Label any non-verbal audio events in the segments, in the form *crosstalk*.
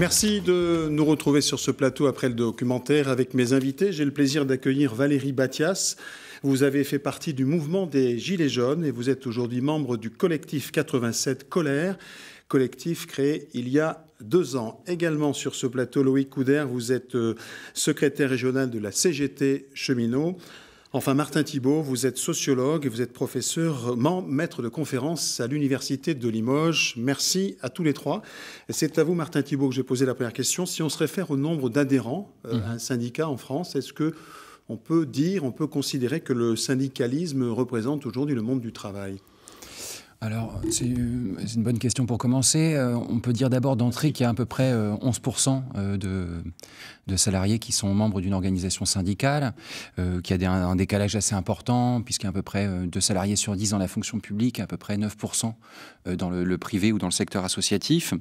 Merci de nous retrouver sur ce plateau après le documentaire avec mes invités. J'ai le plaisir d'accueillir Valérie Batias. Vous avez fait partie du mouvement des Gilets jaunes et vous êtes aujourd'hui membre du collectif 87 Colère, collectif créé il y a deux ans. Également sur ce plateau, Loïc Coudert, vous êtes euh, secrétaire régional de la CGT Cheminot. Enfin, Martin Thibault, vous êtes sociologue et vous êtes professeur, euh, maître de conférence à l'Université de Limoges. Merci à tous les trois. C'est à vous, Martin Thibault, que j'ai posé la première question. Si on se réfère au nombre d'adhérents euh, mhm. à un syndicat en France, est-ce que on peut dire, on peut considérer que le syndicalisme représente aujourd'hui le monde du travail alors, euh, c'est une bonne question pour commencer. Euh, on peut dire d'abord d'entrée qu'il y a à peu près 11% euh, de, salariés qui sont membres d'une organisation syndicale, qui qu'il y a un décalage assez important, puisqu'il y a à peu près 2 salariés sur 10 dans la fonction publique, à peu près 9% dans le, privé ou dans le secteur associatif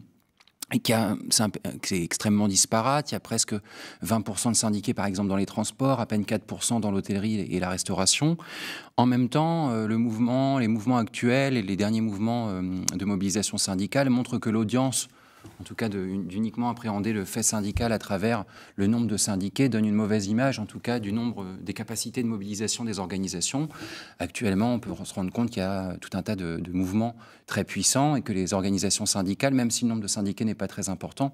et qui euh, c'est extrêmement disparate. Il y a presque 20% de syndiqués, par exemple, dans les transports, à peine 4% dans l'hôtellerie et la restauration. En même temps, euh, le mouvement, les mouvements actuels et les derniers mouvements euh, de mobilisation syndicale montrent que l'audience en tout cas d'uniquement appréhender le fait syndical à travers le nombre de syndiqués donne une mauvaise image, en tout cas, du nombre euh, des capacités de mobilisation des organisations. Actuellement, on peut se rendre compte qu'il y a tout un tas de, de mouvements très puissants et que les organisations syndicales, même si le nombre de syndiqués n'est pas très important,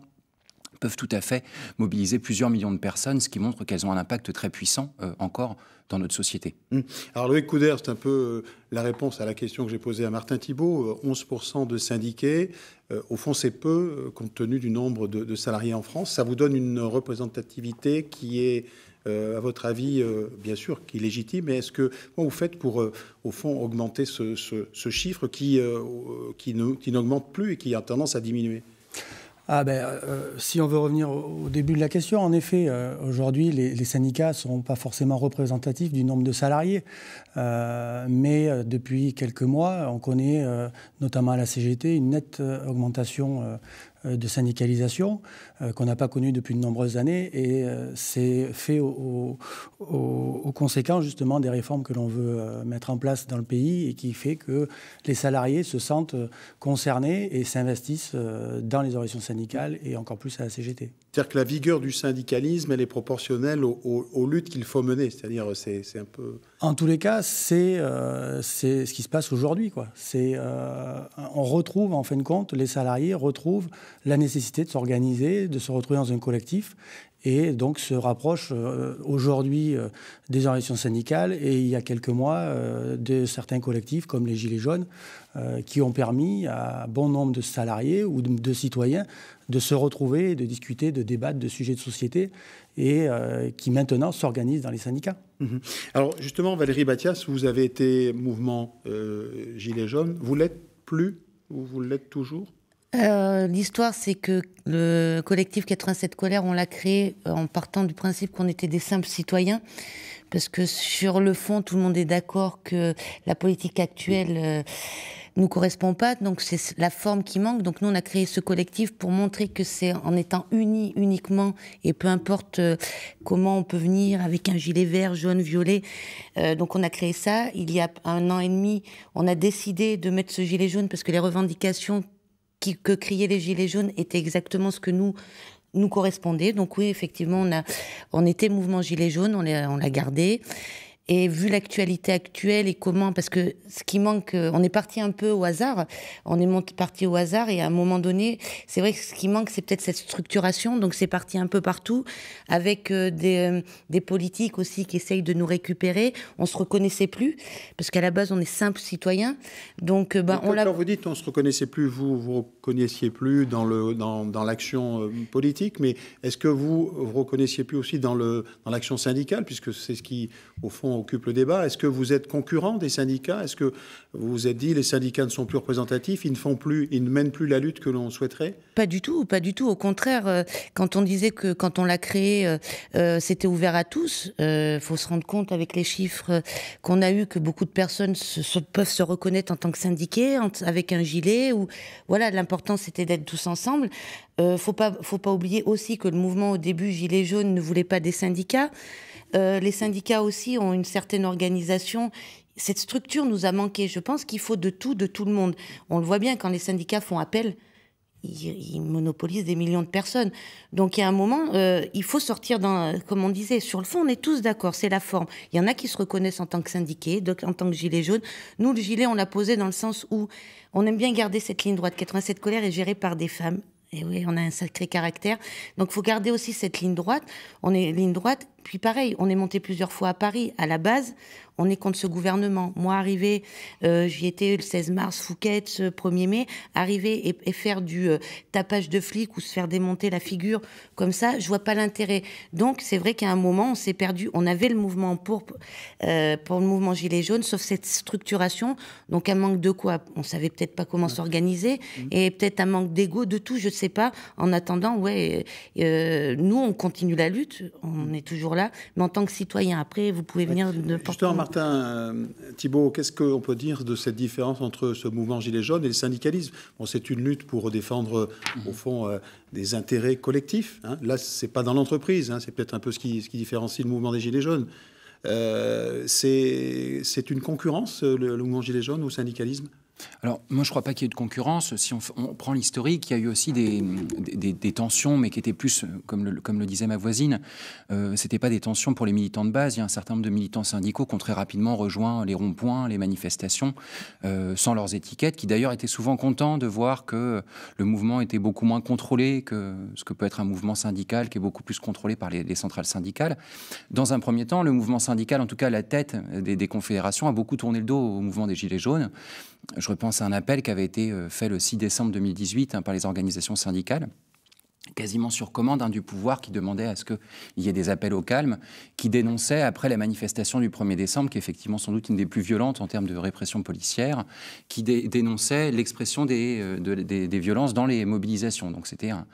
peuvent tout à fait mobiliser plusieurs millions de personnes, ce qui montre qu'elles ont un impact très puissant euh, encore dans notre société. Mmh. Alors Loïc Couder, c'est un peu euh, la réponse à la question que j'ai posée à Martin Thibault. 11% euh, de syndiqués, au fond c'est peu compte tenu du nombre de, salariés en France. Ça vous donne une représentativité qui est, à votre avis, bien sûr, qui est légitime, mais est-ce que vous faites pour, au fond, augmenter ce, ce chiffre qui, qui n'augmente plus et qui a tendance à diminuer ah ben, euh, euh, si on veut revenir au, début de la question, en effet, euh, aujourd'hui, les, syndicats ne sont pas forcément représentatifs du nombre de salariés. mais depuis quelques mois, on connaît, notamment à la CGT, une nette augmentation euh, de syndicalisation euh, qu'on n'a pas connue depuis de nombreuses années et euh, c'est fait aux conséquences justement des réformes que l'on veut mettre en place dans le pays et qui fait que les salariés se sentent concernés et s'investissent dans les organisations syndicales et encore plus à la CGT. C'est-à-dire que la vigueur du syndicalisme, elle est proportionnelle aux, luttes qu'il faut mener. C'est-à-dire, c'est, un peu. En tous les cas, c'est, euh, ce qui se passe aujourd'hui. C'est, euh, on retrouve, en fin de compte, les salariés retrouvent la nécessité de s'organiser, de se retrouver dans un collectif et donc se rapproche euh, aujourd'hui des organisations syndicales et il y a quelques mois de certains collectifs comme les Gilets jaunes qui ont permis à bon nombre de salariés ou de, citoyens de se retrouver, de discuter, de débattre de sujets de société et euh, qui maintenant s'organisent dans les syndicats. Mhm. Alors justement, Valérie Batias, vous avez été mouvement euh, Gilets jaunes. Vous l'êtes plus ou vous l'êtes toujours euh, L'histoire, c'est que le collectif 87 Colère, on l'a créé en partant du principe qu'on était des simples citoyens, parce que sur le fond, tout le monde est d'accord que la politique actuelle nous correspond pas. Donc c'est la forme qui manque. Donc nous, on a créé ce collectif pour montrer que c'est en étant unis uniquement et peu importe euh, comment on peut venir avec un gilet vert, jaune, violet. Euh, donc on a créé ça. Il y a un an et demi, on a décidé de mettre ce gilet jaune parce que les revendications que criaient les gilets jaunes étaient exactement ce que nous nous correspondait. Donc oui, effectivement, on a, on était mouvement gilet jaune, on on l'a gardé. Et vu l'actualité actuelle et comment, parce que ce qui manque, euh, on est parti un peu au hasard, on est parti au hasard et à un moment donné, c'est vrai que ce qui manque, c'est peut-être cette structuration. Donc c'est parti un peu partout avec euh, euh, des, politiques aussi qui essayent de nous récupérer. On se reconnaissait plus parce qu'à la base, on est simple citoyen Donc ben, on Quand vous dites on se reconnaissait plus, vous vous reconnaissiez plus dans dans, l'action politique, mais est-ce que vous vous reconnaissiez plus aussi dans dans l'action syndicale puisque c'est ce qui au fond occupe le débat. Est-ce que vous êtes concurrent des syndicats Est-ce que vous vous êtes dit les syndicats ne sont plus représentatifs, ils ne font plus, ils ne mènent plus la lutte que l'on souhaiterait Pas du tout, pas du tout. Au contraire, euh, quand on disait que quand on l'a créé, euh, euh, c'était ouvert à tous. Il faut se rendre compte avec les chiffres qu'on a eu que beaucoup de personnes se, peuvent se reconnaître en tant que syndiqués, avec un gilet. Ou voilà, l'important c'était d'être tous ensemble. Il faut pas, faut pas oublier aussi que le mouvement au début gilet jaune ne voulait pas des syndicats. Euh, les syndicats aussi ont une certaine organisation. Cette structure nous a manqué. Je pense qu'il faut de tout, de tout le monde. On le voit bien quand les syndicats font appel, ils, monopolisent des millions de personnes. Donc il y a un moment, euh, il faut sortir dans, comme on disait, sur le fond, on est tous d'accord, c'est la forme. Il y en a qui se reconnaissent en tant que syndiqués, en tant que gilet jaune. Nous, le gilet, on l'a posé dans le sens où on aime bien garder cette ligne droite. 87 colère est gérée par des femmes oui, on a un sacré caractère. Donc, faut garder aussi cette ligne droite. On est ligne droite. Puis pareil, on est monté plusieurs fois à Paris. À la base, on est contre ce gouvernement. Moi, arriver, euh, j'y étais le 16 mars, Fouquet, ce 1er mai, arriver et, faire du euh, tapage de flic ou se faire démonter la figure comme ça, je vois pas l'intérêt. Donc, c'est vrai qu'à un moment, on s'est perdu. On avait le mouvement pour, euh, pour le mouvement Gilets jaunes, sauf cette structuration. Donc, un manque de quoi On savait peut-être pas comment s'organiser mmh. et peut-être un manque d'ego, de tout, je sais pas. En attendant, ouais, nous, on continue la lutte, on mmh. est toujours là, mais en tant que citoyen, après, vous pouvez venir ouais. de Martin euh, Thibault, qu'est-ce qu'on peut dire de cette différence entre ce mouvement Gilets jaunes et le syndicalisme bon, C'est une lutte pour défendre, au fond, euh, des intérêts collectifs. Hein. Là, ce n'est pas dans l'entreprise, hein. c'est peut-être un peu ce qui, différencie le mouvement des Gilets jaunes. Euh, c'est une concurrence, le, le mouvement Gilets jaunes, au syndicalisme alors, moi, je ne crois pas qu'il y ait de concurrence. Si on, prend l'historique, il y a eu aussi des, tensions, mais qui étaient plus, euh, comme le, disait ma voisine, euh, ce n'étaient pas des tensions pour les militants de base. Il y a un certain nombre de militants syndicaux qui ont très rapidement rejoint les ronds-points, les manifestations, euh, sans leurs étiquettes, qui d'ailleurs étaient souvent contents de voir que le mouvement était beaucoup moins contrôlé que ce que peut être un mouvement syndical, qui est beaucoup plus contrôlé par les, centrales syndicales. Dans un premier temps, le mouvement syndical, en tout cas la tête des confédérations, a beaucoup tourné le dos au mouvement des Gilets jaunes je repense à un appel qui avait été euh, fait le 6 décembre 2018 hein, par les organisations syndicales quasiment sur commande hein, du pouvoir qui demandait à ce qu'il y ait des appels au calme, qui dénonçait après la manifestation du 1er décembre, qui est effectivement sans doute une des plus violentes en termes de répression policière, qui dénonçait l'expression des, euh, des, des, violences dans les mobilisations. Donc c'était un,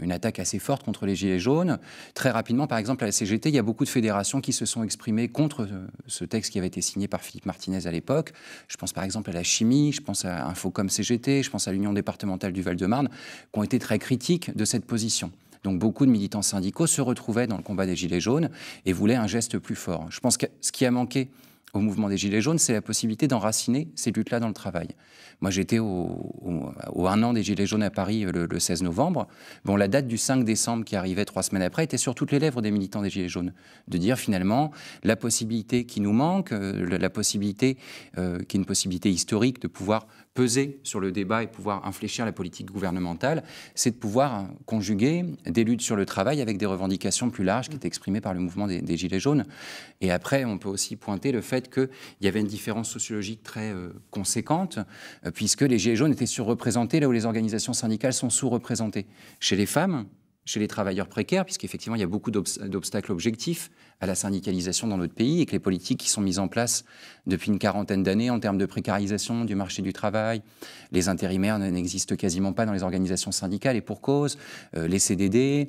une attaque assez forte contre les Gilets jaunes. Très rapidement, par exemple, à la CGT, il y a beaucoup de fédérations qui se sont exprimées contre euh, ce texte qui avait été signé par Philippe Martinez à l'époque. Je pense par exemple à la chimie, je pense à Infocom CGT, je pense à l'Union départementale du Val-de-Marne, qui ont été très critiques de cette position. Donc beaucoup de militants syndicaux se retrouvaient dans le combat des Gilets jaunes et voulaient un geste plus fort. Je pense que ce qui a manqué au mouvement des Gilets jaunes, c'est la possibilité d'enraciner ces luttes-là dans le travail. Moi, j'étais au, au, un an des Gilets jaunes à Paris euh, le, 16 novembre. Bon, la date du 5 décembre qui arrivait trois semaines après était sur toutes les lèvres des militants des Gilets jaunes. De dire finalement la possibilité qui nous manque, euh, la, possibilité euh, qui est une possibilité historique de pouvoir peser sur le débat et pouvoir infléchir la politique gouvernementale, c'est de pouvoir conjuguer des luttes sur le travail avec des revendications plus larges qui étaient exprimées par le mouvement des, Gilets jaunes. Et après, on peut aussi pointer le fait qu'il y avait une différence sociologique très euh, conséquente, euh, puisque les Gilets jaunes étaient surreprésentés là où les organisations syndicales sont sous-représentées. Chez les femmes, chez les travailleurs précaires, puisqu'effectivement, il y a beaucoup d'obstacles objectifs à la syndicalisation dans notre pays et que les politiques qui sont mises en place depuis une quarantaine d'années en termes de précarisation du marché du travail, les intérimaires n'existent quasiment pas dans les organisations syndicales et pour cause, euh, les CDD.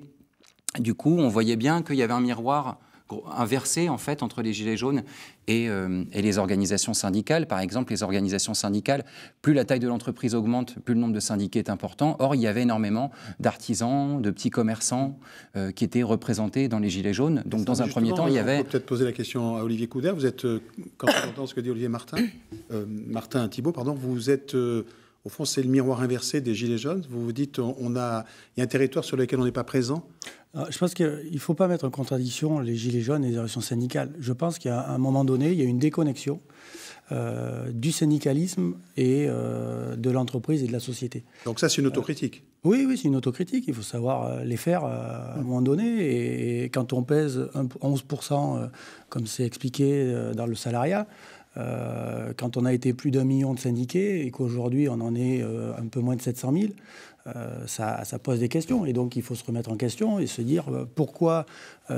Du coup, on voyait bien qu'il y avait un miroir Inversé en fait entre les gilets jaunes euh, et, les organisations syndicales. Par exemple, les organisations syndicales, plus la taille de l'entreprise augmente, plus le nombre de syndiqués est important. Or, il y avait énormément d'artisans, de petits commerçants euh, qui étaient représentés dans les gilets jaunes. Donc, dans un premier temps, il y avait. On peut peut-être poser la question à Olivier Couder. Vous êtes, euh, quand on entend ce que dit Olivier Martin, Martin Thibault, pardon, vous êtes au fond, c'est le miroir inversé des Gilets jaunes. Vous vous dites, on a, y a un territoire sur lequel on n'est pas présent euh, Je pense qu'il ne faut pas mettre en contradiction les Gilets jaunes et les relations syndicales. Je pense qu'à un moment donné, il y a une déconnexion euh, du syndicalisme et euh, de l'entreprise et de la société. Donc ça, c'est une autocritique Oui, oui, c'est une autocritique. Il faut savoir les faire à un moment donné. et quand on pèse 11%, comme c'est expliqué dans le salariat, euh, quand on a été plus d'un million de syndiqués et qu'aujourd'hui on en est euh, un peu moins de 700 000, euh, ça, ça, pose des questions. Et donc il faut se remettre en question et se dire pourquoi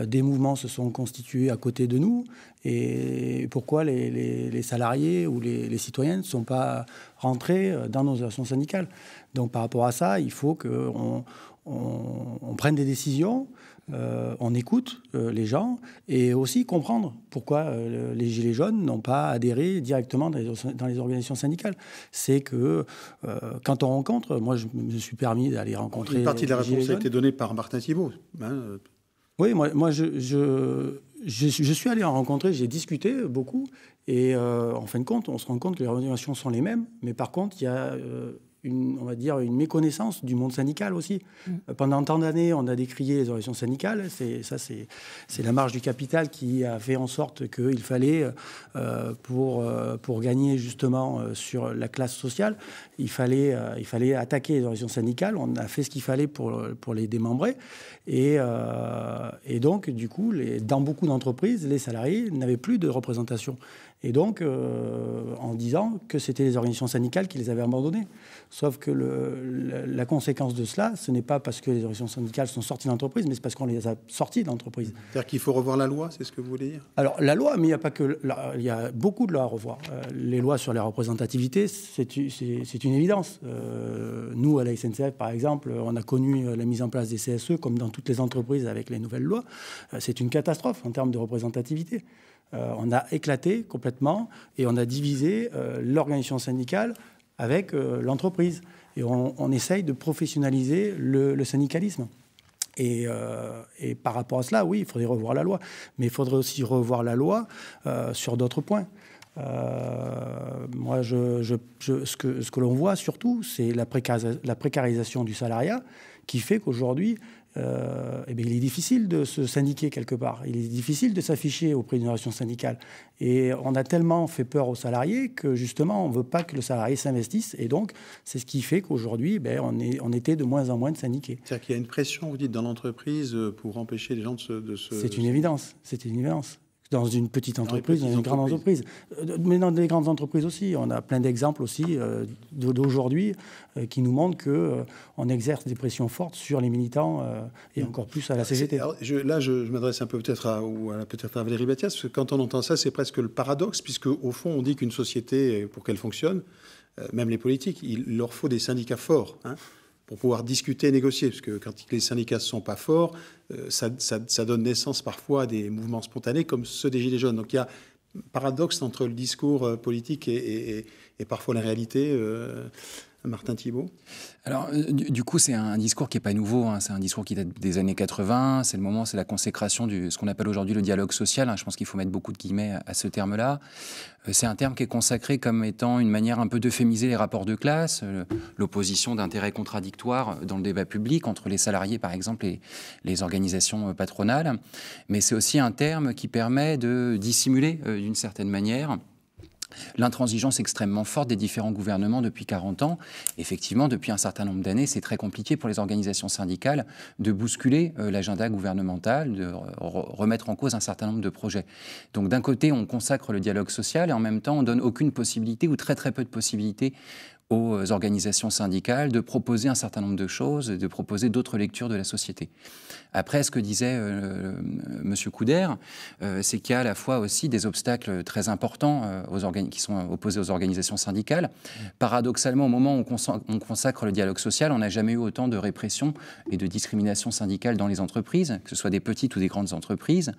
des mouvements se sont constitués à côté de nous et pourquoi les, salariés ou les, citoyennes citoyens ne sont pas rentrés dans nos actions syndicales. Donc par rapport à ça, il faut qu'on prenne des décisions. Euh, on écoute euh, les gens et aussi comprendre pourquoi euh, les Gilets jaunes n'ont pas adhéré directement dans les, organisations syndicales. C'est que quand on rencontre, moi je me suis permis d'aller rencontrer. Une partie de la réponse a été donnée par Martin Thibault. Hein, oui, moi, je, suis allé en rencontrer, j'ai discuté beaucoup et en fin de compte, on se rend compte que les organisations sont les mêmes, mais par contre, il y a une, on va dire, une méconnaissance du monde syndical aussi. Mm. Euh, pendant tant d'années, on a décrié les organisations syndicales. C'est, ça, c'est, la marge du capital qui a fait en sorte qu'il fallait, euh, euh, pour, gagner justement sur la classe sociale, il fallait, il fallait attaquer les organisations syndicales. On a fait ce qu'il fallait pour, les démembrer. Et, et donc, du coup, dans beaucoup d'entreprises, les salariés n'avaient plus de représentation. Et donc, euh, en disant que c'était les organisations syndicales qui les avaient abandonnées. Sauf que la conséquence de cela, ce n'est pas parce que les organisations syndicales sont sorties d'entreprise, mais c'est parce qu'on les a sorties d'entreprise. C'est-à-dire qu'il faut revoir la loi, c'est ce que vous voulez dire Alors, la loi, mais il n'y a pas que. il y a beaucoup de lois à revoir. Euh, les lois sur la représentativité, c'est une évidence. Euh, nous, à la SNCF, par exemple, on a connu la mise en place des CSE, comme dans toutes les entreprises avec les nouvelles lois. c'est une catastrophe en termes de représentativité. Euh, on a éclaté complètement et on a divisé euh, l'organisation syndicale avec euh, l'entreprise. Et on, essaye de professionnaliser le, syndicalisme. Et, et, par rapport à cela, oui, il faudrait revoir la loi. Mais il faudrait aussi revoir la loi sur d'autres points. moi, ce que, ce que l'on voit surtout, c'est la, la, précarisation du salariat qui fait qu'aujourd'hui, euh, eh bien, il est difficile de se syndiquer quelque part. Il est difficile de s'afficher auprès d'une relation syndicale. Et on a tellement fait peur aux salariés que justement, on ne veut pas que le salarié s'investisse. Et donc, c'est ce qui fait qu'aujourd'hui, ben, on, était de moins en moins de syndiqués. C'est-à-dire qu'il y a une pression, vous dites, dans l'entreprise euh, pour empêcher les gens de se... C'est une évidence. C'est une évidence dans une petite entreprise, dans, une grande entreprise. Mais dans des grandes entreprises aussi. On a plein d'exemples aussi euh, d'aujourd'hui euh, qui nous montrent qu'on euh, exerce des pressions fortes sur les militants et encore plus à la CGT. là, je, m'adresse un peu peut-être à, à Valérie Batias, parce que quand on entend ça, c'est presque le paradoxe, puisque au fond, on dit qu'une société, pour qu'elle fonctionne, même les politiques, il leur faut des syndicats forts. Hein pour pouvoir discuter et négocier. Parce que quand les syndicats ne sont pas forts, euh, ça, donne naissance parfois à des mouvements spontanés comme ceux des Gilets jaunes. Donc il y a un paradoxe entre le discours euh, politique et, et parfois la réalité. Euh, Martin Thibault Alors, euh, du, coup, c'est un, discours qui n'est pas nouveau. Hein. C'est un discours qui date des années 80. C'est le moment, c'est la consécration de ce qu'on appelle aujourd'hui le dialogue social. Hein. Je pense qu'il faut mettre beaucoup de guillemets à, ce terme-là. Euh, c'est un terme qui est consacré comme étant une manière un peu d'euphémiser les rapports de classe, euh, l'opposition d'intérêts contradictoires dans le débat public entre les salariés, par exemple, et les organisations patronales. Mais c'est aussi un terme qui permet de dissimuler, d'une certaine manière, l'intransigeance extrêmement forte des différents gouvernements depuis 40 ans. Effectivement, depuis un certain nombre d'années, c'est très compliqué pour les organisations syndicales de bousculer euh, l'agenda gouvernemental, de remettre en cause un certain nombre de projets. Donc d'un côté, on consacre le dialogue social et en même temps, on donne aucune possibilité ou très très peu de possibilités aux organisations syndicales de proposer un certain nombre de choses et de proposer d'autres lectures de la société. Après, ce que disait euh, M. Couder, euh, c'est qu'il y a à la fois aussi des obstacles très importants euh, qui sont opposés aux organisations syndicales. Paradoxalement, au moment où on consacre, le dialogue social, on n'a jamais eu autant de répression et de discrimination syndicale dans les entreprises, que ce soit des petites ou des grandes entreprises.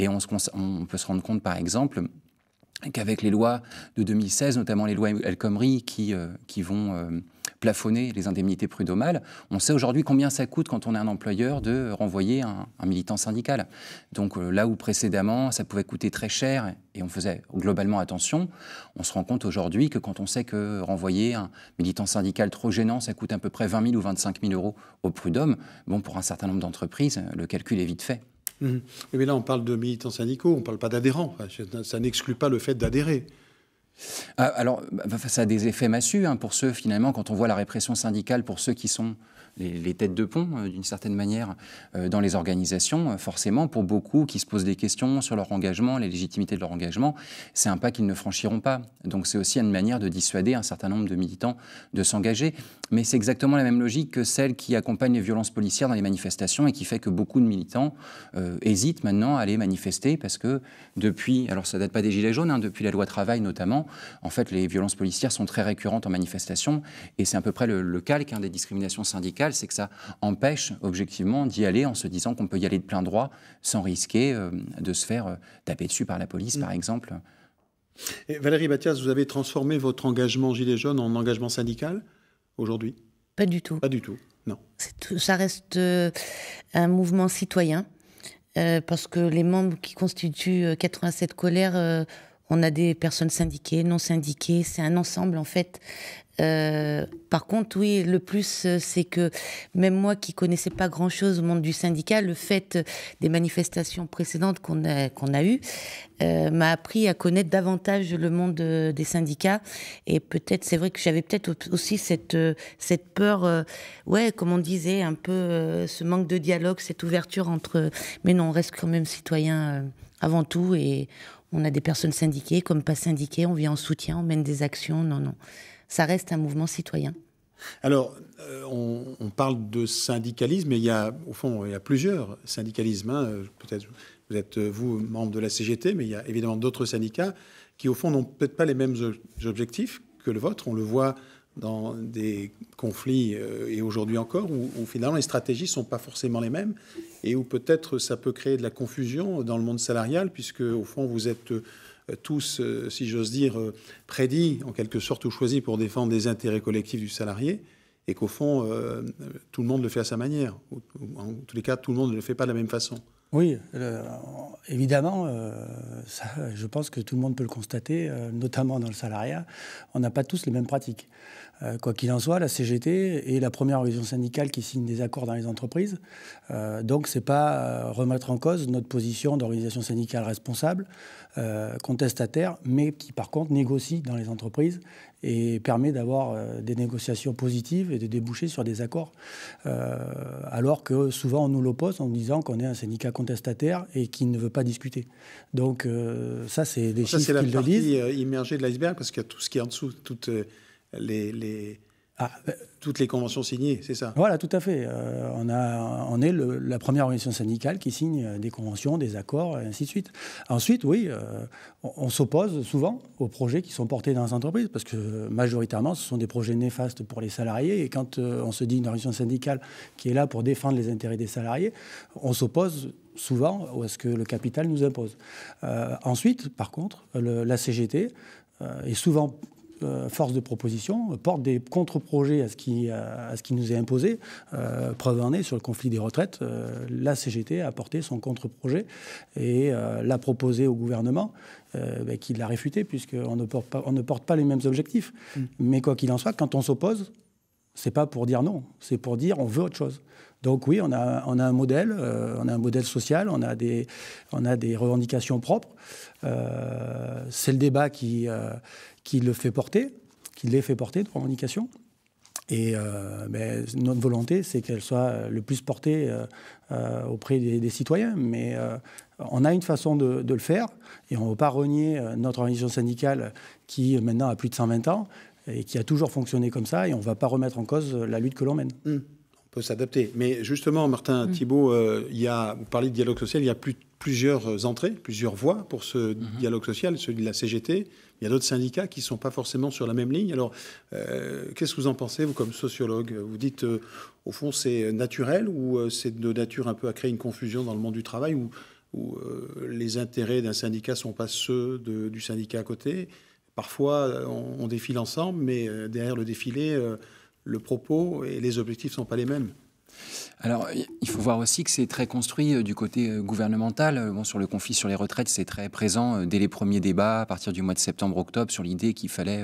Et on, on peut se rendre compte, par exemple, qu'avec les lois de 2016, notamment les lois El Khomri, qui, euh, qui vont euh, plafonner les indemnités prud'homales, on sait aujourd'hui combien ça coûte quand on est un employeur de renvoyer un, militant syndical. Donc euh, là où précédemment ça pouvait coûter très cher et on faisait globalement attention, on se rend compte aujourd'hui que quand on sait que renvoyer un militant syndical trop gênant, ça coûte à peu près 20 000 ou 25 000 euros au prud'homme, bon, pour un certain nombre d'entreprises, le calcul est vite fait. Mais mhm. là, on parle de militants syndicaux, on ne parle pas d'adhérents. ça n'exclut pas le fait d'adhérer. Ah, alors, ça bah, a des effets massus hein, pour ceux, finalement, quand on voit la répression syndicale, pour ceux qui sont les, têtes de pont, euh, d'une certaine manière, euh, dans les organisations, euh, forcément, pour beaucoup qui se posent des questions sur leur engagement, les légitimités de leur engagement, c'est un pas qu'ils ne franchiront pas. Donc, c'est aussi une manière de dissuader un certain nombre de militants de s'engager. Mais c'est exactement la même logique que celle qui accompagne les violences policières dans les manifestations et qui fait que beaucoup de militants hésitent maintenant à aller manifester parce que depuis, alors ça date pas des Gilets jaunes, hein, depuis la loi travail notamment, en fait, les violences policières sont très récurrentes en manifestation et c'est à peu près le, le calque des discriminations syndicales, c'est que ça empêche objectivement d'y aller en se disant qu'on peut y aller de plein droit sans risquer euh, de se faire euh, taper dessus par la police, par mm. exemple. Valérie Mathias, vous avez transformé votre engagement gilet jaune en engagement syndical aujourd'hui Pas du tout. Pas du tout, non. ça reste euh, un mouvement citoyen, parce que les membres qui constituent 87 colères on a des personnes syndiquées, non syndiquées. C'est un ensemble, en fait. Euh, par contre, oui, le plus, euh, c'est que même moi qui connaissais pas grand-chose au monde du syndicat, le fait euh, des manifestations précédentes qu'on a, eues m'a appris à connaître davantage le monde des syndicats. Et peut-être, c'est vrai que j'avais peut-être aussi cette, cette peur, ouais, comme on disait, un peu ce manque de dialogue, cette ouverture entre. Mais non, on reste quand même citoyen avant tout et on a des personnes syndiquées, comme pas syndiquées, on vient en soutien, on mène des actions. Non, non. Ça reste un mouvement citoyen. Alors, euh, on, parle de syndicalisme, et il y a, au fond, il y a plusieurs syndicalismes. Hein. Peut-être vous êtes, vous, membre de la CGT, mais il y a évidemment d'autres syndicats qui, au fond, n'ont peut-être pas les mêmes objectifs que le vôtre. On le voit dans des conflits, euh, et aujourd'hui encore, où, finalement les stratégies ne sont pas forcément les mêmes et où peut-être ça peut créer de la confusion dans le monde salarial, puisque au fond vous êtes euh, tous, euh, si j'ose dire, euh, prédits en quelque sorte ou choisis pour défendre les intérêts collectifs du salarié, et qu'au fond tout le monde le fait à sa manière, en tous les cas tout le monde ne le fait pas de la même façon. Oui, évidemment, euh, je pense que tout le monde peut le constater, euh, notamment dans le salariat, on n'a pas tous les mêmes pratiques. Euh, quoi qu'il en soit, la CGT est la première organisation syndicale qui signe des accords dans les entreprises. donc, ce n'est pas remettre en cause notre position d'organisation syndicale responsable, contestataire, mais qui, par contre, négocie dans les entreprises et permet d'avoir euh, des négociations positives et de déboucher sur des accords. Euh, alors que souvent on nous l'oppose en disant qu'on est un syndicat contestataire et qui ne veut pas discuter. Donc euh, ça, c'est des chiffres disent. C'est la partie immergée de l'iceberg parce qu'il y a tout ce qui est en dessous, toutes les ah, ben, toutes les conventions signées, c'est ça Voilà, tout à fait. Euh, on, a, on est la première organisation syndicale qui signe euh, des conventions, des accords, et ainsi de suite. Ensuite, oui, euh, on, s'oppose souvent aux projets qui sont portés dans les entreprises, parce que majoritairement, ce sont des projets néfastes pour les salariés. Et quand on se dit une organisation syndicale qui est là pour défendre les intérêts des salariés, on s'oppose souvent à ce que le capital nous impose. ensuite, par contre, la CGT est souvent euh, force de proposition, euh, porte des contre-projets à, ce qui, euh, nous est imposé. preuve en est, sur le conflit des retraites, la CGT a porté son contre-projet et l'a proposé au gouvernement, ben, qui l'a réfuté, puisqu'on ne, porte pas, on ne porte pas les mêmes objectifs. Mm. Mais quoi qu'il en soit, quand on s'oppose, c'est pas pour dire non, c'est pour dire on veut autre chose. Donc oui, on a, un modèle, euh, on a un modèle social, on a des, on a des revendications propres. Euh, c'est le débat euh, qui, le fait porter, qui les fait porter de revendications. Et ben, notre volonté, c'est qu'elle soit le plus portée auprès des, citoyens. Mais on a une façon de, le faire et on ne va pas renier notre organisation syndicale qui maintenant a plus de 120 ans et qui a toujours fonctionné comme ça et on ne va pas remettre en cause la lutte que l'on mène. Mmh peut s'adapter. Mais justement, Martin mm. Thibault, euh, il a, vous parlez de dialogue social, il y a plusieurs entrées, plusieurs voies pour ce mm-hmm. dialogue social, celui de la CGT. Il y a d'autres syndicats qui ne sont pas forcément sur la même ligne. Alors, euh, qu'est-ce que vous en pensez, vous, comme sociologue Vous dites, euh, au fond, c'est naturel ou c'est de nature un peu à créer une confusion dans le monde du travail où, où les intérêts d'un syndicat ne sont pas ceux du syndicat à côté Parfois, on, défile ensemble, mais derrière le défilé le propos et les objectifs ne sont pas les mêmes. Alors, il faut voir aussi que c'est très construit euh, du côté euh, gouvernemental. Euh, bon, sur le conflit sur les retraites, c'est très présent dès les premiers débats, à partir du mois de septembre-octobre, sur l'idée qu'il fallait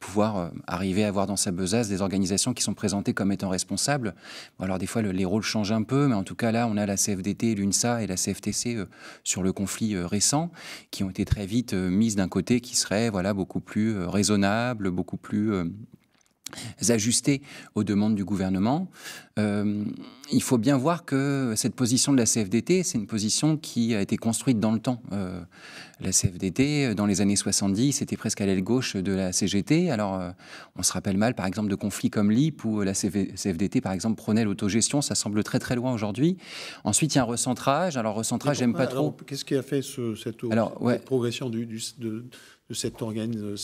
pouvoir arriver à avoir dans sa besace des organisations qui sont présentées comme étant responsables. alors, des fois, les rôles changent un peu, mais en tout cas, là, on a la CFDT, l'UNSA et la CFTC sur le conflit récent, qui ont été très vite mises d'un côté qui serait voilà, beaucoup plus raisonnable, beaucoup plus ajustés aux demandes du gouvernement. Euh, il faut bien voir que cette position de la CFDT, c'est une position qui a été construite dans le temps. Euh, la CFDT, dans les années 70, c'était presque à l'aile gauche de la CGT. Alors, euh, on se rappelle mal, par exemple, de conflits comme l'IP, où la CFDT, par exemple, prenait l'autogestion. Ça semble très, très loin aujourd'hui. Ensuite, il y a un recentrage. Alors, recentrage, j'aime pas trop. Qu'est-ce qui a fait cette, progression du, du de, de cet organe euh,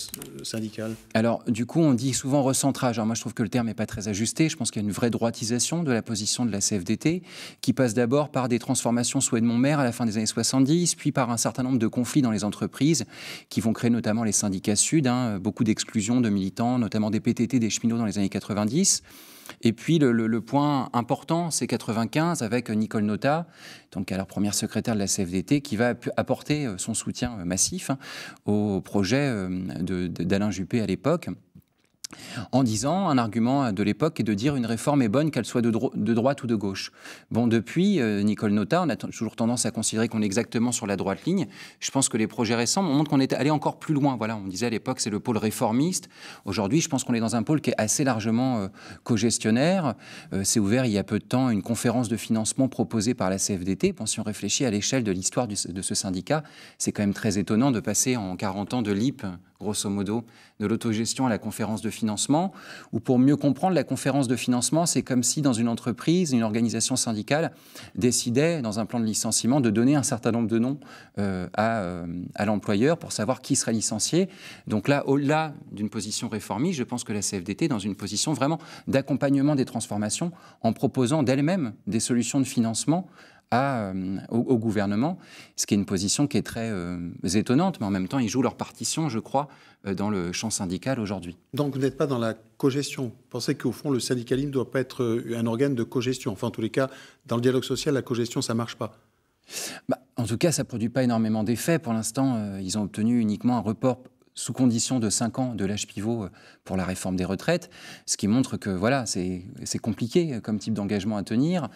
syndical Alors, du coup, on dit souvent recentrage. Alors, moi, je trouve que le terme n'est pas très ajusté. Je pense qu'il y a une vraie droitisation de la position de la CFDT, qui passe d'abord par des transformations sous Edmond Maire à la fin des années 70, puis par un certain nombre de conflits dans les entreprises, qui vont créer notamment les syndicats sud, hein, beaucoup d'exclusions de militants, notamment des PTT, des cheminots dans les années 90. Et puis le, point important, c'est 95 avec Nicole Nota, donc alors première secrétaire de la CFDT, qui va apporter euh, son soutien euh, massif hein, au projet euh, d'Alain Juppé à l'époque en disant un argument de l'époque est de dire une réforme est bonne qu'elle soit de, droite ou de gauche. Bon, depuis, euh, Nicole Nota, on a toujours tendance à considérer qu'on est exactement sur la droite ligne. Je pense que les projets récents montrent qu'on est allé encore plus loin. Voilà, on disait à l'époque c'est le pôle réformiste. Aujourd'hui, je pense qu'on est dans un pôle qui est assez largement euh, co-gestionnaire. Euh, c'est ouvert il y a peu de temps une conférence de financement proposée par la CFDT. Bon, si on réfléchit à l'échelle de l'histoire de ce syndicat, c'est quand même très étonnant de passer en 40 ans de LIP grosso modo, de l'autogestion à la conférence de financement. Ou pour mieux comprendre, la conférence de financement, c'est comme si dans une entreprise, une organisation syndicale décidait, dans un plan de licenciement, de donner un certain nombre de noms euh, euh, à, l'employeur pour savoir qui serait licencié. Donc là, au-delà d'une position réformiste, je pense que la CFDT est dans une position vraiment d'accompagnement des transformations en proposant d'elle-même des solutions de financement à, euh, au, gouvernement, ce qui est une position qui est très euh, étonnante, mais en même temps, ils jouent leur partition, je crois, euh, dans le champ syndical aujourd'hui. Donc vous n'êtes pas dans la cogestion. Vous pensez qu'au fond, le syndicalisme ne doit pas être un organe de cogestion. Enfin, en tous les cas, dans le dialogue social, la cogestion, ça ne marche pas. Bah, en tout cas, ça ne produit pas énormément d'effets. Pour l'instant, ils ont obtenu uniquement un report sous condition de 5 ans de l'âge pivot euh, pour la réforme des retraites, ce qui montre que voilà, c'est compliqué euh, comme type d'engagement à tenir.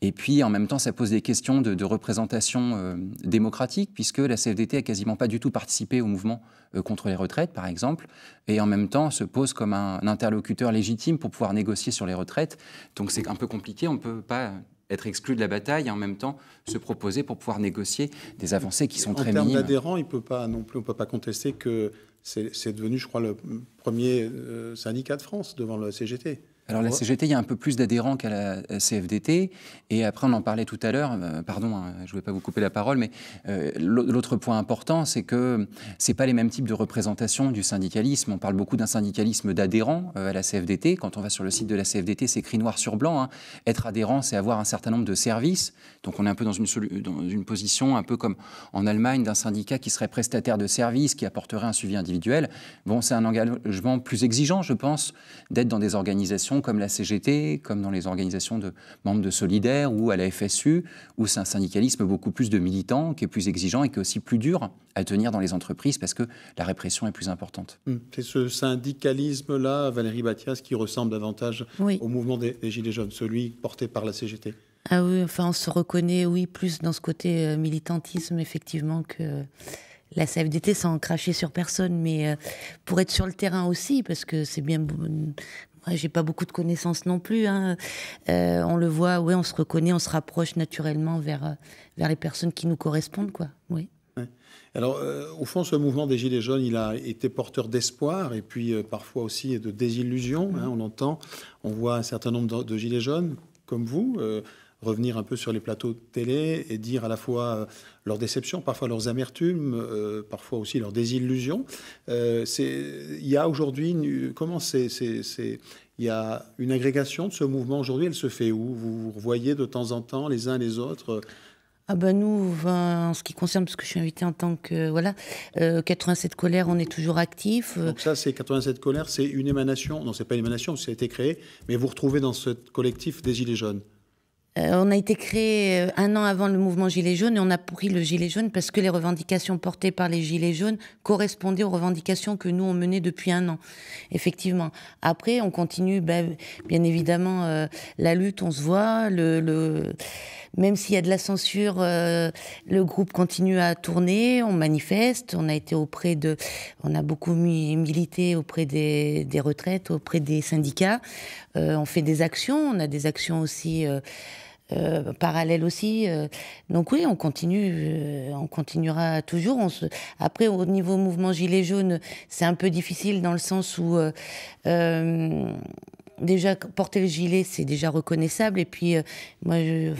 Et puis en même temps, ça pose des questions de, représentation euh, démocratique, puisque la CFDT a quasiment pas du tout participé au mouvement contre les retraites, par exemple, et en même temps se pose comme un, interlocuteur légitime pour pouvoir négocier sur les retraites. Donc c'est un peu compliqué, on ne peut pas être exclu de la bataille et en même temps se proposer pour pouvoir négocier des avancées qui sont très minimes. En termes d'adhérents, il peut pas non plus, on peut pas contester que c'est devenu, je crois, le premier euh, syndicat de France devant le CGT. Alors la CGT, il y a un peu plus d'adhérents qu'à la euh, CFDT. Et après, on en parlait tout à l'heure. Euh, pardon, hein, je ne voulais pas vous couper la parole, mais euh, l'autre point important, c'est que c'est pas les mêmes types de représentation du syndicalisme. On parle beaucoup d'un syndicalisme d'adhérents à la CFDT. Quand on va sur le site de la CFDT, c'est écrit noir sur blanc. Hein. Être adhérent, c'est avoir un certain nombre de services. Donc on est un peu dans une, dans une position un peu comme en Allemagne d'un syndicat qui serait prestataire de services, qui apporterait un suivi individuel. Bon, c'est un engagement plus exigeant, je pense, d'être dans des organisations comme la CGT, comme dans les organisations de membres de Solidaires ou à la FSU, où c'est un syndicalisme beaucoup plus de militants, qui est plus exigeant et qui est aussi plus dur à tenir dans les entreprises parce que la répression est plus importante. Hum, c'est ce syndicalisme-là, Valérie Mathias, qui ressemble davantage au mouvement des, Gilets jaunes, celui porté par la CGT. Ah oui, enfin on se reconnaît, oui, plus dans ce côté euh, militantisme, effectivement, que la CFDT sans cracher sur personne, mais euh, pour être sur le terrain aussi, parce que c'est bien ah, j'ai pas beaucoup de connaissances non plus. Hein. Euh, on le voit, ouais, on se reconnaît, on se rapproche naturellement vers, euh, vers les personnes qui nous correspondent, quoi. Oui. Alors, euh, au fond, ce mouvement des Gilets jaunes, il a été porteur d'espoir et puis parfois aussi de désillusion. Hein, on entend, on voit un certain nombre de, de Gilets jaunes, comme vous, revenir un peu sur les plateaux de télé et dire à la fois euh, leurs déceptions, parfois leurs amertumes, euh, parfois aussi leurs désillusions. Euh, il y a aujourd'hui, comment c'est, il y a une agrégation de ce mouvement aujourd'hui, elle se fait où Vous vous revoyez de temps en temps les uns les autres ah ben nous, en ce qui concerne, parce que je suis invitée en tant que voilà, 87 colère, on est toujours actif. Donc ça, c'est 87 colère, c'est une émanation. Non, c'est pas une émanation, ça a été créé, mais vous retrouvez dans ce collectif des gilets jaunes. Euh, on a été créé euh, un an avant le mouvement Gilets jaunes et on a pris le Gilet jaunes parce que les revendications portées par les Gilets jaunes correspondaient aux revendications que nous on menait depuis un an. Effectivement. Après, on continue, ben, bien évidemment, euh, la lutte, on se voit. Le, Même s'il y a de la censure, le groupe continue à tourner, on manifeste, on a été auprès de. On a beaucoup milité auprès des, retraites, auprès des syndicats. on fait des actions, on a des actions aussi. Euh, parallèle aussi. Euh, donc oui, on continue, euh, on continuera toujours. Après, au niveau mouvement gilet jaune, c'est un peu difficile dans le sens où déjà porter le gilet, c'est déjà reconnaissable. Et puis, moi,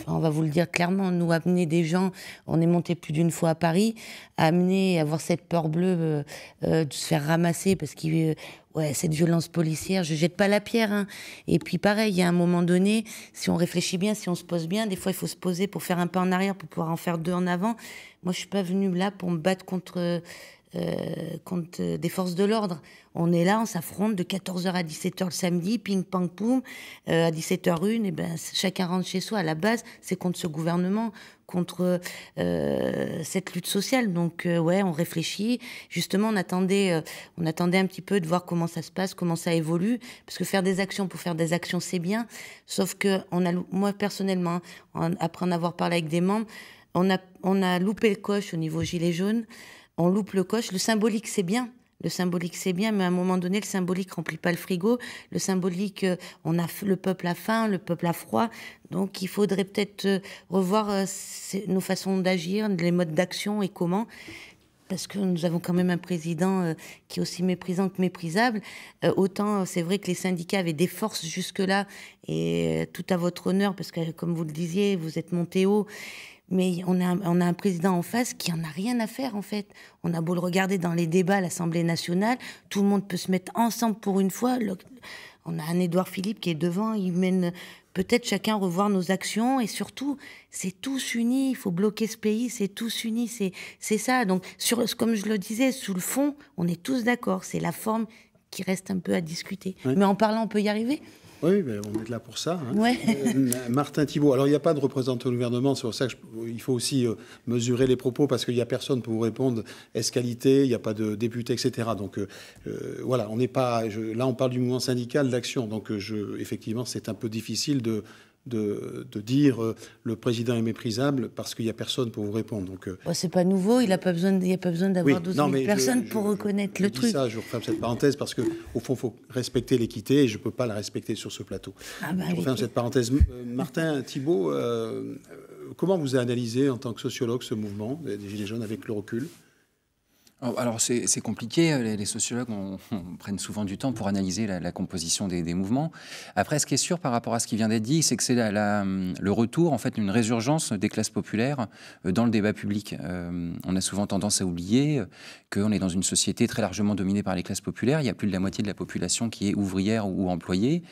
on va vous le dire clairement, nous amener des gens, on est monté plus d'une fois à Paris, amener, avoir cette peur bleue de se faire ramasser parce qu'on cette violence policière, je jette pas la pierre. Hein. Et puis pareil, il y a un moment donné, si on réfléchit bien, si on se pose bien, des fois il faut se poser pour faire un pas en arrière, pour pouvoir en faire deux en avant. Moi, je suis pas venue là pour me battre contre euh, contre euh, des forces de l'ordre. On est là, on s'affronte de 14h à 17h le samedi, ping pong poum euh, à 17h une, et eh ben, chacun rentre chez soi. À la base, c'est contre ce gouvernement, contre cette lutte sociale. Donc, ouais, on réfléchit. Justement, on attendait, on attendait un petit peu de voir comment ça se passe, comment ça évolue, parce que faire des actions pour faire des actions, c'est bien. Sauf que on a, moi, personnellement, hein, après en avoir parlé avec des membres, on a, on a loupé le coche au niveau gilet jaune on loupe le coche. Le symbolique, c'est bien. Le symbolique, c'est bien, mais à un moment donné, le symbolique remplit pas le frigo. Le symbolique, euh, on a le peuple à faim, le peuple à froid. Donc, il faudrait peut-être euh, revoir euh, nos façons d'agir, les modes d'action et comment. Parce que nous avons quand même un président qui est aussi méprisant que méprisable. Autant, c'est vrai que les syndicats avaient des forces jusque-là, et tout à votre honneur, parce que, comme vous le disiez, vous êtes monté haut mais on a, un président en face qui en a rien à faire en fait. On a beau le regarder dans les débats à l'Assemblée nationale, tout le monde peut se mettre ensemble pour une fois. on a un Édouard Philippe qui est devant, il mène peut-être chacun revoir nos actions et surtout, c'est tous unis, il faut bloquer ce pays, c'est tous unis, c'est ça. Donc, sur, comme je le disais, sous le fond, on est tous d'accord, c'est la forme qui reste un peu à discuter. Mais en parlant, on peut y arriver oui, on est là pour ça. Hein. Euh, Martin Thibault. Alors, il n'y a pas de représentant au gouvernement. C'est pour ça qu'il faut aussi euh, mesurer les propos parce qu'il n'y a personne pour vous répondre. Est-ce qualité Il n'y a pas de député, etc. Donc, euh, voilà, on n'est pas. là, on parle du mouvement syndical d'action. Donc, effectivement, c'est un peu difficile de de, dire euh, le président est méprisable parce qu'il n'y a personne pour vous répondre. Donc, euh, bah, c'est pas nouveau, il n'y a pas besoin, pas besoin d'avoir 12 000 personnes pour reconnaître le truc. Ça, je referme cette parenthèse parce que au fond, faut respecter l'équité et je peux pas la respecter sur ce plateau. Ah bah, cette parenthèse. Euh, Martin *laughs* Thibault, comment vous avez analysé en tant que sociologue ce mouvement des Gilets jaunes avec le recul Oh, alors c'est compliqué, euh, les, sociologues on, *laughs* prennent souvent du temps pour analyser la, composition des, mouvements. Après, ce qui est sûr par rapport à ce qui vient d'être dit, c'est que c'est hum, le retour, en fait, d'une résurgence des classes populaires euh, dans le débat public. Euh, on a souvent tendance à oublier qu'on est dans une société très largement dominée par les classes populaires. Il y a plus de la moitié de la population qui est ouvrière ou employée.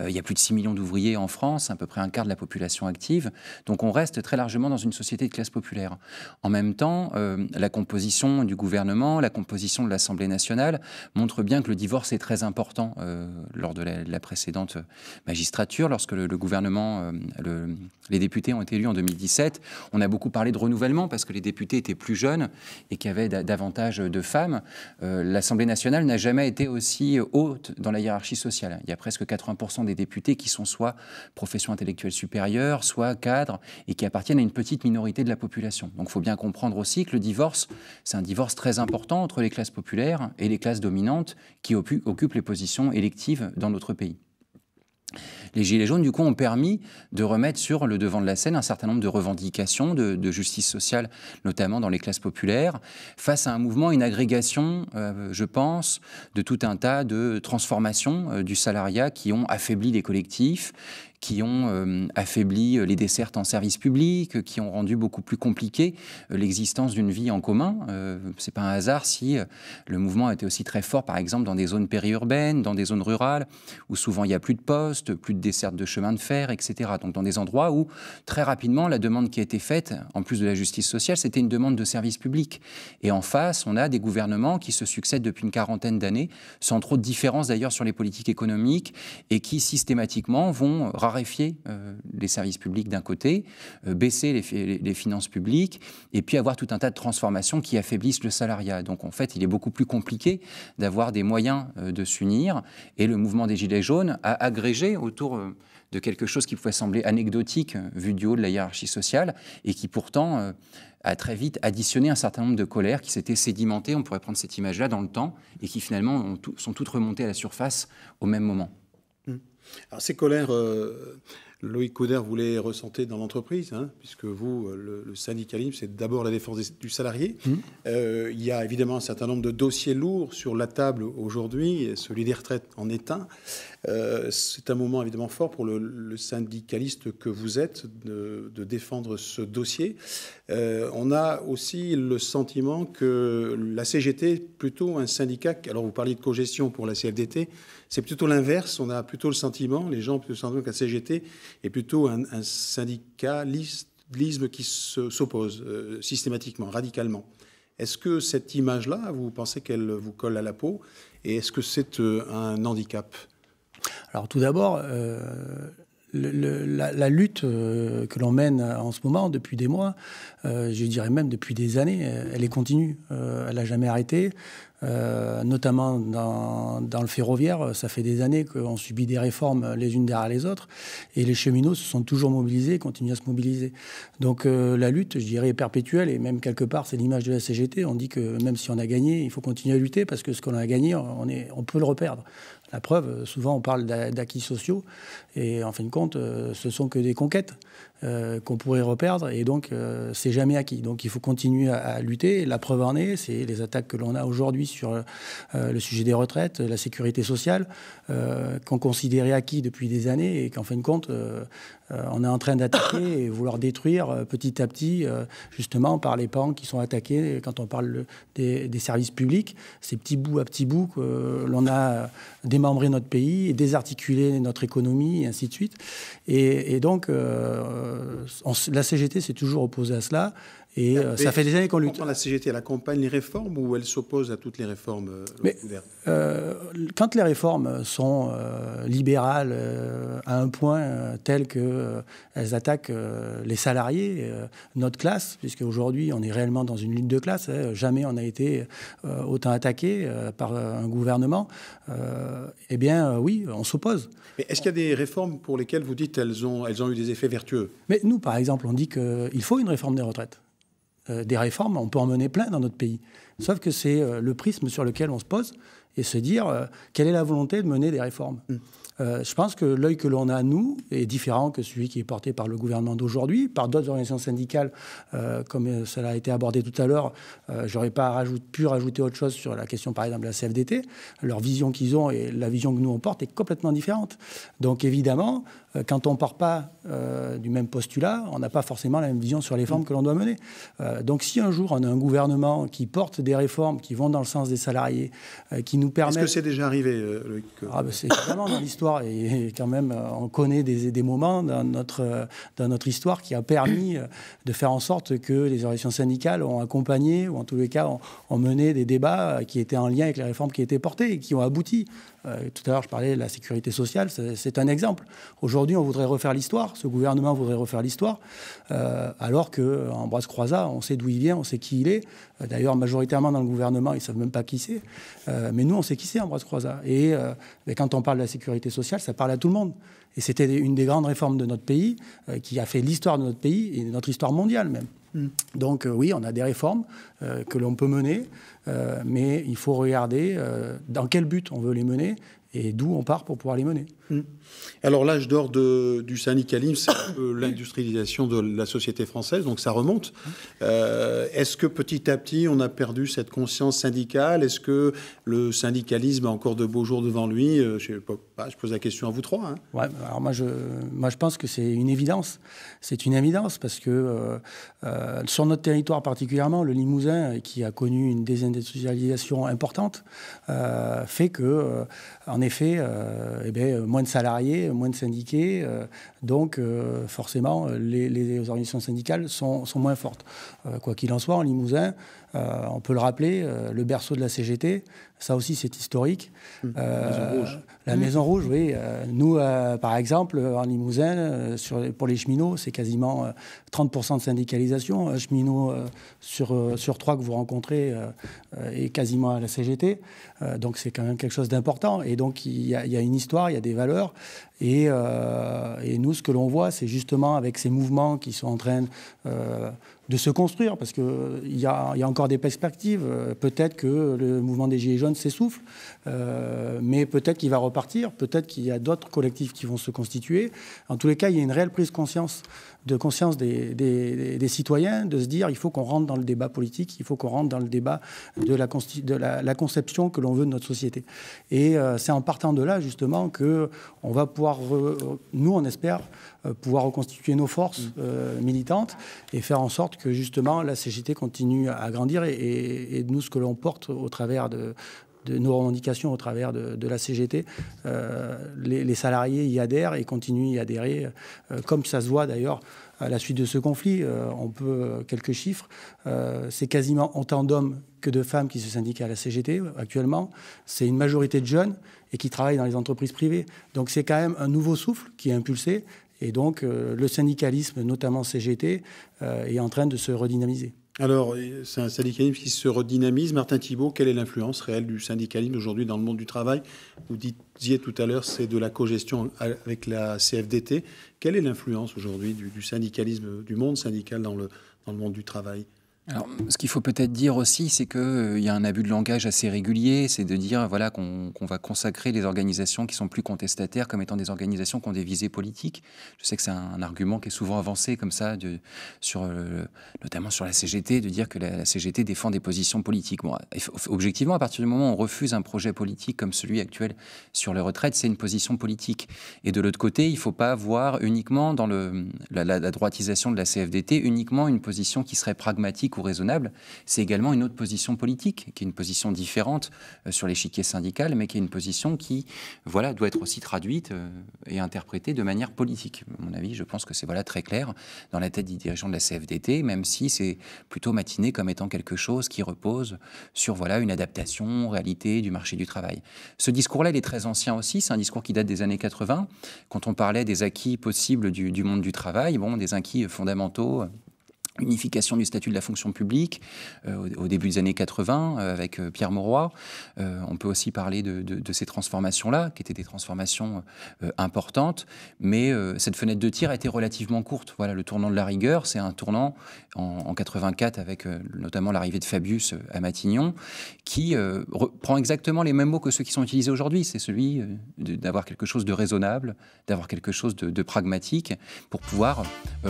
il y a plus de 6 millions d'ouvriers en France, à peu près un quart de la population active. Donc on reste très largement dans une société de classes populaires. En même temps, la composition du gouvernement la composition de l'Assemblée nationale montre bien que le divorce est très important euh, lors de la, précédente euh, magistrature, lorsque le, gouvernement, euh, le, les députés ont été élus en 2017. On a beaucoup parlé de renouvellement parce que les députés étaient plus jeunes et qu'il y avait davantage de femmes. L'Assemblée nationale n'a jamais été aussi haute dans la hiérarchie sociale. Il y a presque 80% des députés qui sont soit profession intellectuelle supérieure, soit cadre et qui appartiennent à une petite minorité de la population. Donc il faut bien comprendre aussi que le divorce, c'est un divorce très important important entre les classes populaires et les classes dominantes qui occupent les positions électives dans notre pays. Les Gilets jaunes, du coup, ont permis de remettre sur le devant de la scène un certain nombre de revendications de, justice sociale, notamment dans les classes populaires, face à un mouvement, une agrégation, euh, je pense, de tout un tas de transformations euh, du salariat qui ont affaibli les collectifs qui ont euh, affaibli euh, les dessertes en service public, euh, qui ont rendu beaucoup plus compliqué l'existence d'une vie en commun. Ce C'est pas un hasard si le mouvement a été aussi très fort, par exemple, dans des zones périurbaines, dans des zones rurales, où souvent il n'y a plus de postes, plus de dessertes de chemin de fer, etc. Donc dans des endroits où très rapidement la demande qui a été faite, en plus de la justice sociale, c'était une demande de service public. Et en face, on a des gouvernements qui se succèdent depuis une quarantaine d'années, sans trop de différence d'ailleurs sur les politiques économiques, et qui systématiquement vont raréfier euh, les services publics d'un côté, euh, baisser les, finances publiques, et puis avoir tout un tas de transformations qui affaiblissent le salariat. Donc en fait, il est beaucoup plus compliqué d'avoir des moyens euh, de s'unir, et le mouvement des Gilets jaunes a agrégé autour de quelque chose qui pouvait sembler anecdotique vu du haut de la hiérarchie sociale, et qui pourtant a très vite additionné un certain nombre de colères qui s'étaient sédimentées, on pourrait prendre cette image-là, dans le temps, et qui finalement sont toutes remontées à la surface au même moment. Alors ces colères euh, Loïc Couder, voulait les dans l'entreprise, hein, puisque vous, euh, le, syndicalisme, c'est d'abord la défense du salarié. Mmh. Euh, il y a évidemment un certain nombre de dossiers lourds sur la table aujourd'hui, celui des retraites en est un. Euh, c'est un moment évidemment fort pour le, syndicaliste que vous êtes de, défendre ce dossier. on a aussi le sentiment que la CGT plutôt un syndicat. Alors vous parliez de cogestion pour la CFDT, c'est plutôt l'inverse. On a plutôt le sentiment, les gens ont plutôt le sentiment que la CGT et plutôt un, syndicalisme qui s'oppose euh, systématiquement, radicalement. Est-ce que cette image-là, vous pensez qu'elle vous colle à la peau Et est-ce que c'est euh, un handicap Alors tout d'abord, euh, la, la, lutte que l'on mène en ce moment depuis des mois, je dirais même depuis des années, elle est continue, elle n'a jamais arrêté. Euh, notamment dans, le ferroviaire. Ça fait des années qu'on subit des réformes les unes derrière les autres, et les cheminots se sont toujours mobilisés continuent à se mobiliser. Donc euh, la lutte, je dirais, est perpétuelle, et même quelque part, c'est l'image de la CGT. On dit que même si on a gagné, il faut continuer à lutter, parce que ce qu'on a gagné, on, on peut le reperdre. La preuve, euh, souvent on parle d'acquis sociaux, et en fin de compte, euh, ce sont que des conquêtes euh, qu'on pourrait reperdre, et donc c'est jamais acquis. Donc il faut continuer à, lutter. La preuve en est, c'est les attaques que l'on a aujourd'hui sur le sujet des retraites, la sécurité sociale, euh, qu'on considérait acquis depuis des années et qu'en fin de compte, euh, euh, on est en train d'attaquer *laughs* et vouloir détruire petit à petit, justement par les pans qui sont attaqués. Quand on parle des, services publics, c'est petit bout à petit bout que l'on a démembré notre pays et désarticulé notre économie et ainsi de suite. Et, donc, la CGT s'est toujours opposée à cela. Et euh, ça fait des années qu'on lutte. La CGT, elle accompagne les réformes ou elle s'oppose à toutes les réformes euh, Mais, euh, Quand les réformes sont libérales à un point tel qu'elles attaquent les salariés, notre classe, puisque aujourd'hui on est réellement dans une lutte de classe, hein, jamais on a été autant attaqué par un gouvernement, eh bien oui, on s'oppose. Mais est-ce qu'il y a des réformes pour lesquelles vous dites elles ont, elles ont eu des effets vertueux Mais nous, par exemple, on dit qu'il faut une réforme des retraites. Euh, des réformes, on peut en mener plein dans notre pays. Sauf que c'est euh, le prisme sur lequel on se pose et se dire euh, quelle est la volonté de mener des réformes. Mm. Euh, je pense que l'œil que l'on a, nous, est différent que celui qui est porté par le gouvernement d'aujourd'hui, par d'autres organisations syndicales, euh, comme euh, cela a été abordé tout à l'heure. je J'aurais pas pu rajouter autre chose sur la question, par exemple, de la CFDT. Leur vision qu'ils ont et la vision que nous, on porte est complètement différente. Donc, évidemment, quand on ne part pas du même postulat, on n'a pas forcément la même vision sur les formes que l'on doit mener. donc, si un jour, on a un gouvernement qui porte des réformes qui vont dans le sens des salariés, qui nous permettent... Est-ce que c'est déjà arrivé, Loïc ah, ben, C'est vraiment dans l'histoire et quand même, euh, on connaît des, moments dans notre, euh, dans notre histoire qui a permis euh, de faire en sorte que les organisations syndicales ont accompagné ou en tous les cas ont, ont mené des débats qui étaient en lien avec les réformes qui étaient portées et qui ont abouti. Euh, tout à l'heure, je parlais de la sécurité sociale, c'est un exemple. Aujourd'hui, on voudrait refaire l'histoire, ce gouvernement voudrait refaire l'histoire, euh, alors qu'Ambroise euh, Croizat, on sait d'où il vient, on sait qui il est. D'ailleurs, majoritairement dans le gouvernement, ils ne savent même pas qui c'est. mais nous, on sait qui c'est, Ambroise Croizat. Et quand on parle de la sécurité sociale, ça parle à tout le monde. Et c'était une des grandes réformes de notre pays, qui a fait l'histoire de notre pays et de notre histoire mondiale même. Mm. Donc euh, oui, on a des réformes euh, que l'on peut mener, euh, mais il faut regarder dans quel but on veut les mener et d'où on part pour pouvoir les mener. Mm. Alors l'âge d'or du syndicalisme, c'est *coughs* l'industrialisation de la société française, donc ça remonte. Mm. Euh, est-ce que petit à petit, on a perdu cette conscience syndicale Est-ce que le syndicalisme a encore de beaux jours devant lui euh, bah, je, pose la question à vous trois. Hein. Bah, alors moi je, moi, je pense que c'est une évidence. C'est une évidence parce que euh, sur notre territoire particulièrement, le Limousin, qui a connu une désindustrialisation importante, fait que, en effet, eh bien, moins de salariés, moins de syndiqués. Euh, donc, euh, forcément, les, organisations syndicales sont moins fortes. Euh, quoi qu'il en soit, en Limousin, on peut le rappeler, le berceau de la CGT, ça aussi, c'est historique. Hum. Euh, la Maison Rouge. Hum. oui. Euh, nous, euh, par exemple, en Limousin, pour les cheminots, c'est quasiment 30% de syndicalisation. Un cheminot sur, sur trois que vous rencontrez est quasiment à la CGT. donc, c'est quand même quelque chose d'important. Et donc, il y, a une histoire, il y a des valeurs. Et, nous, ce que l'on voit, c'est justement avec ces mouvements qui sont en train de se construire, parce qu'il y, y a encore des perspectives. Peut-être que le mouvement des Gilets jaunes s'essouffle, euh, mais peut-être qu'il va repartir, peut-être qu'il y a d'autres collectifs qui vont se constituer. En tous les cas, il y a une réelle prise conscience, de conscience des, citoyens, de se dire il faut qu'on rentre dans le débat politique, il faut qu'on rentre dans le débat de la, de la, conception que l'on veut de notre société. Et euh, c'est en partant de là justement que on va pouvoir, nous on espère, euh, pouvoir reconstituer nos forces mm. euh, militantes et faire en sorte que justement la CGT continue à grandir et, et, nous ce que l'on porte au travers de, nos revendications au travers de, la CGT. Euh, les, salariés y adhèrent et continuent y adhérer, comme ça se voit d'ailleurs à la suite de ce conflit. on peut quelques chiffres. c'est quasiment autant d'hommes que de femmes qui se syndiquent à la CGT actuellement. C'est une majorité de jeunes et qui travaillent dans les entreprises privées. Donc c'est quand même un nouveau souffle qui est impulsé et donc, euh, le syndicalisme, notamment CGT, euh, est en train de se redynamiser. Alors, euh, c'est un syndicalisme qui se redynamise. Martin Thibault, quelle est l'influence réelle du syndicalisme aujourd'hui dans le monde du travail Vous disiez tout à l'heure, c'est de la cogestion avec la CFDT. Quelle est l'influence aujourd'hui du, syndicalisme, du monde syndical dans le, dans le monde du travail alors, ce qu'il faut peut-être dire aussi, c'est qu'il euh, y a un abus de langage assez régulier, c'est de dire voilà, qu'on va consacrer les organisations qui sont plus contestataires comme étant des organisations qui ont des visées politiques. Je sais que c'est un, argument qui est souvent avancé comme ça, de, sur, euh, notamment sur la CGT, de dire que la, CGT défend des positions politiques. objectivement, à partir du moment où on refuse un projet politique comme celui actuel sur les retraites, c'est une position politique. Et de l'autre côté, il ne faut pas voir uniquement dans le, la, la droitisation de la CFDT uniquement une position qui serait pragmatique raisonnable, c'est également une autre position politique, qui est une position différente euh, sur l'échiquier syndical, mais qui est une position qui voilà, doit être aussi traduite euh, et interprétée de manière politique. À mon avis, je pense que c'est voilà, très clair dans la tête des dirigeants de la CFDT, même si c'est plutôt matiné comme étant quelque chose qui repose sur voilà, une adaptation, réalité du marché du travail. Ce discours-là, il est très ancien aussi, c'est un discours qui date des années 80, quand on parlait des acquis possibles du, du monde du travail, bon, des acquis fondamentaux unification du statut de la fonction publique euh, au, début des années 80 euh, avec euh, Pierre Mauroy. on peut aussi parler de, ces transformations-là, qui étaient des transformations importantes, mais cette fenêtre de tir a été relativement courte. Voilà, le tournant de la rigueur, c'est un tournant en, 84 avec notamment l'arrivée de Fabius à Matignon, qui reprend exactement les mêmes mots que ceux qui sont utilisés aujourd'hui. C'est celui d'avoir quelque chose de raisonnable, d'avoir quelque chose de, pragmatique pour pouvoir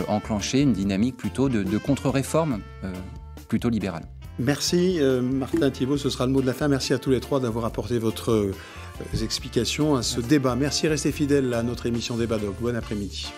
enclencher une dynamique plutôt de de contre-réforme euh, plutôt libérale. Merci euh, Martin Thibault, ce sera le mot de la fin. Merci à tous les trois d'avoir apporté votre euh, explications à ce débat. Merci, restez fidèles à notre émission Débat Doc. Bon après-midi.